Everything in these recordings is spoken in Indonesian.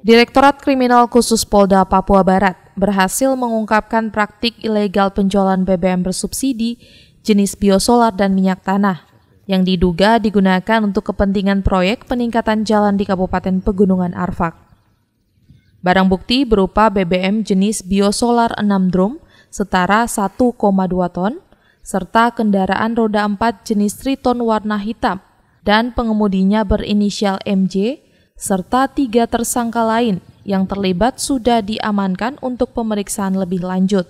Direktorat Kriminal Khusus Polda Papua Barat berhasil mengungkapkan praktik ilegal penjualan BBM bersubsidi jenis biosolar dan minyak tanah yang diduga digunakan untuk kepentingan proyek peningkatan jalan di Kabupaten Pegunungan Arfak. Barang bukti berupa BBM jenis biosolar 6 drum setara 1,2 ton, serta kendaraan roda 4 jenis triton warna hitam dan pengemudinya berinisial MJ serta tiga tersangka lain yang terlibat sudah diamankan untuk pemeriksaan lebih lanjut.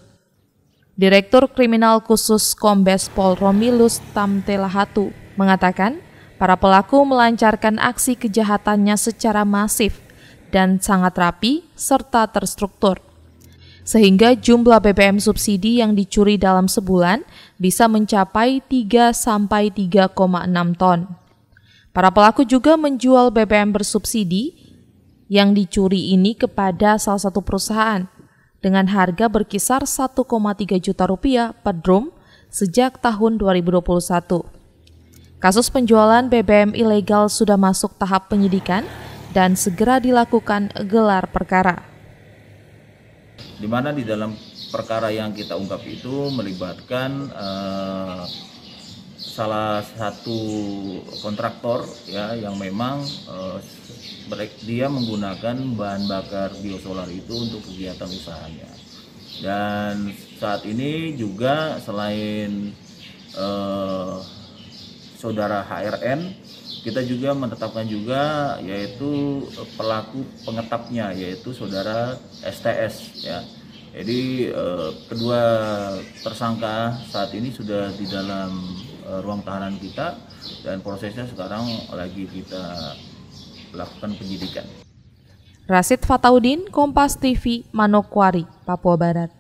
Direktur Kriminal Khusus Kombes Pol Romilus Tamtelahatu mengatakan, para pelaku melancarkan aksi kejahatannya secara masif dan sangat rapi serta terstruktur. Sehingga jumlah BBM subsidi yang dicuri dalam sebulan bisa mencapai 3 sampai 3,6 ton. Para pelaku juga menjual BBM bersubsidi yang dicuri ini kepada salah satu perusahaan dengan harga berkisar 1,3 juta rupiah per drum sejak tahun 2021. Kasus penjualan BBM ilegal sudah masuk tahap penyidikan dan segera dilakukan gelar perkara. Di mana di dalam perkara yang kita ungkap itu melibatkan eh, salah satu kontraktor ya yang memang uh, dia menggunakan bahan bakar biosolar itu untuk kegiatan usahanya dan saat ini juga selain uh, saudara HRN kita juga menetapkan juga yaitu pelaku pengetapnya yaitu saudara STS ya jadi eh, kedua tersangka saat ini sudah di dalam Eh, ruang tahanan kita dan prosesnya sekarang lagi kita lakukan penyidikan. Rasid Fataudin, Kompas TV, Manokwari, Papua Barat.